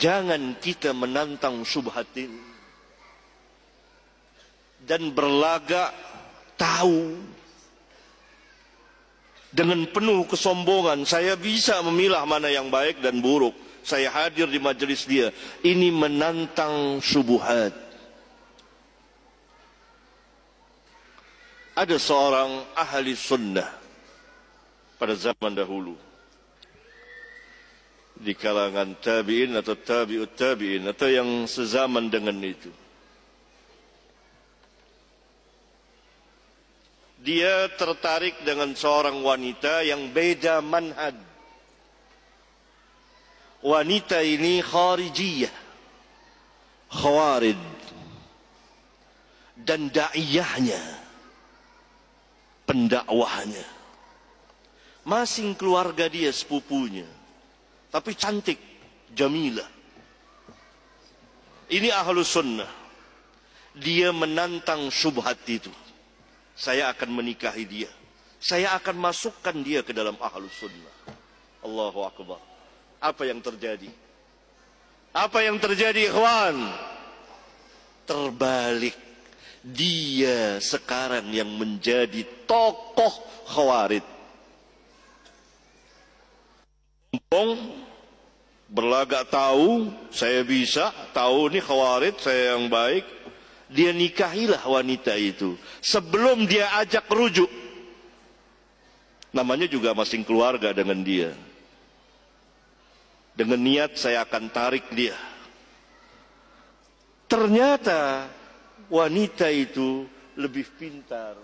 Jangan kita menantang subhatin dan berlagak tahu dengan penuh kesombongan saya bisa memilah mana yang baik dan buruk saya hadir di majelis dia ini menantang subuhat ada seorang ahli sunnah pada zaman dahulu di kalangan tabi'in atau tabi'ut tabi'in atau yang sezaman dengan itu. Dia tertarik dengan seorang wanita yang beda manhaj. Wanita ini kharijiyah. Khawarid. Dan da'iyahnya. Pendakwahnya. Masing keluarga dia sepupunya tapi cantik, jamilah. Ini ahlu sunnah. Dia menantang subhat itu. Saya akan menikahi dia. Saya akan masukkan dia ke dalam ahlu sunnah. Allahu Akbar. Apa yang terjadi? Apa yang terjadi, ikhwan? Terbalik. Dia sekarang yang menjadi tokoh khawarid berlagak tahu saya bisa tahu ini khawarid saya yang baik dia nikahilah wanita itu sebelum dia ajak rujuk namanya juga masing keluarga dengan dia dengan niat saya akan tarik dia ternyata wanita itu lebih pintar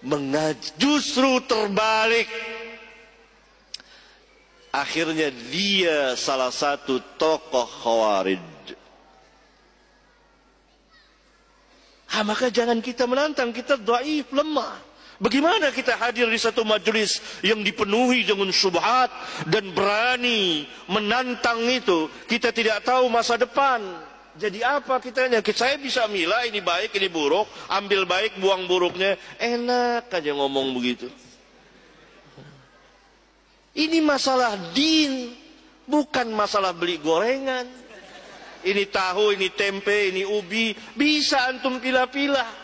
mengaj justru terbalik Akhirnya dia salah satu tokoh khawarij. Ha, maka jangan kita menantang, kita doaif, lemah. Bagaimana kita hadir di satu majelis yang dipenuhi dengan subhat dan berani menantang itu? Kita tidak tahu masa depan. Jadi apa kita kitanya? Saya bisa milah ini baik, ini buruk, ambil baik, buang buruknya. Enak aja ngomong begitu. Ini masalah din, bukan masalah beli gorengan. Ini tahu, ini tempe, ini ubi, bisa antum pilah-pilah.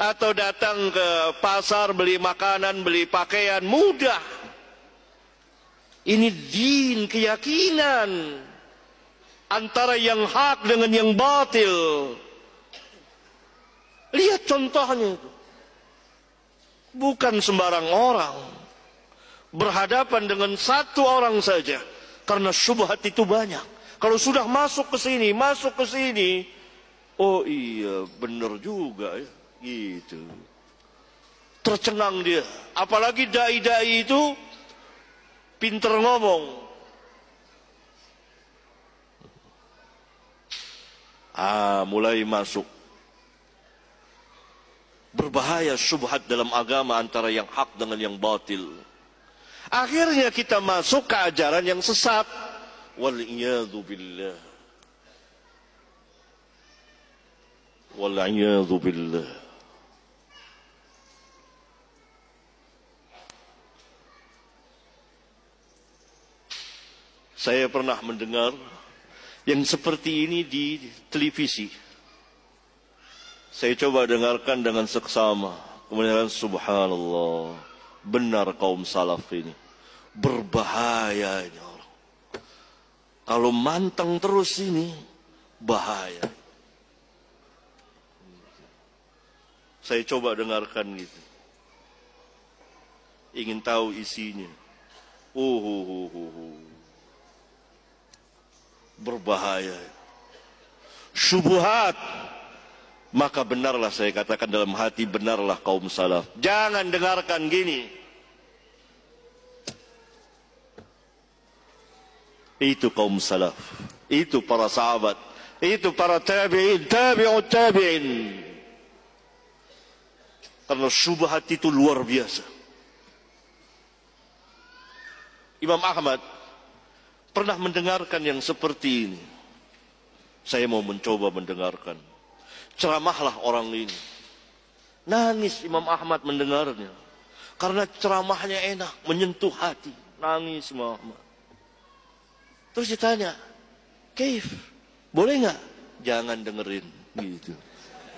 Atau datang ke pasar beli makanan, beli pakaian, mudah. Ini din, keyakinan. Antara yang hak dengan yang batil. Lihat contohnya itu bukan sembarang orang berhadapan dengan satu orang saja karena syubhat itu banyak kalau sudah masuk ke sini masuk ke sini oh iya benar juga ya gitu tercengang dia apalagi dai-dai itu pinter ngomong ah mulai masuk Berbahaya subhat dalam agama antara yang hak dengan yang batil. Akhirnya kita masuk ke ajaran yang sesat. Wal'iyadu billah. Wal'iyadu billah. Saya pernah mendengar yang seperti ini di televisi saya coba dengarkan dengan seksama. Kemudian subhanallah. Benar kaum salaf ini. Berbahaya ini ya orang. Kalau manteng terus ini, bahaya. Saya coba dengarkan gitu. Ingin tahu isinya. Uhuhuhuhu. Uh. Berbahaya. Subuhat. Subuhat. Maka benarlah saya katakan dalam hati benarlah kaum salaf. Jangan dengarkan gini. Itu kaum salaf. Itu para sahabat. Itu para tabi'in. Tabi'ut tabi'in. Karena syubhat itu luar biasa. Imam Ahmad pernah mendengarkan yang seperti ini. Saya mau mencoba mendengarkan ceramahlah orang ini. Nangis Imam Ahmad mendengarnya. Karena ceramahnya enak, menyentuh hati. Nangis Imam Ahmad. Terus ditanya, Keif, boleh nggak? Jangan dengerin. Gitu.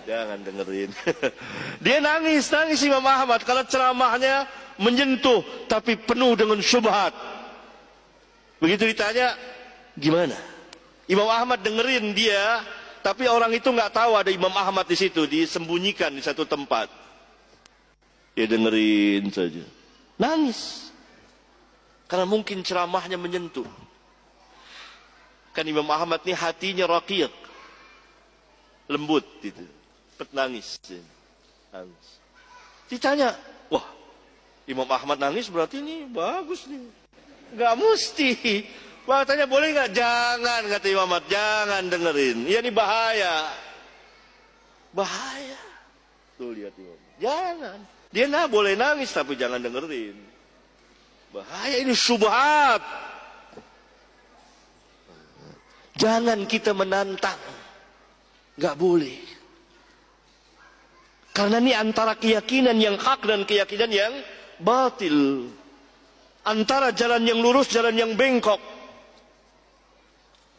Jangan dengerin. Dia nangis, nangis Imam Ahmad. Karena ceramahnya menyentuh, tapi penuh dengan syubhat. Begitu ditanya, gimana? Imam Ahmad dengerin dia, tapi orang itu nggak tahu ada Imam Ahmad di situ, disembunyikan di satu tempat. Ya dengerin saja. Nangis. Karena mungkin ceramahnya menyentuh. Kan Imam Ahmad ini hatinya raqiq. Lembut gitu. Pet nangis. Nangis. Ditanya, wah Imam Ahmad nangis berarti ini bagus nih. Gak mesti. Wah boleh nggak? Jangan kata Imam Ahmad, jangan dengerin. Ya ini bahaya. Bahaya. Tuh lihat Imam. Jangan. Dia nah boleh nangis tapi jangan dengerin. Bahaya ini subhat. Jangan kita menantang. Nggak boleh. Karena ini antara keyakinan yang hak dan keyakinan yang batil. Antara jalan yang lurus, jalan yang bengkok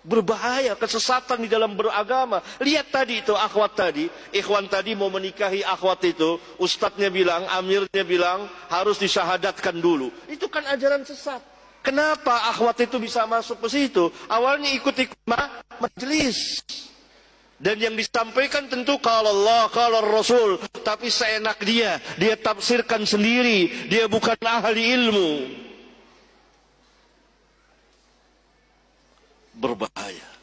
Berbahaya, kesesatan di dalam beragama. Lihat tadi itu akhwat tadi, ikhwan tadi mau menikahi akhwat itu, ustadznya bilang, amirnya bilang, harus disyahadatkan dulu. Itu kan ajaran sesat. Kenapa akhwat itu bisa masuk ke situ? Awalnya ikut-ikut majelis. Dan yang disampaikan tentu kalau Allah, kalau Rasul. Tapi seenak dia, dia tafsirkan sendiri. Dia bukan ahli ilmu. berbahaya.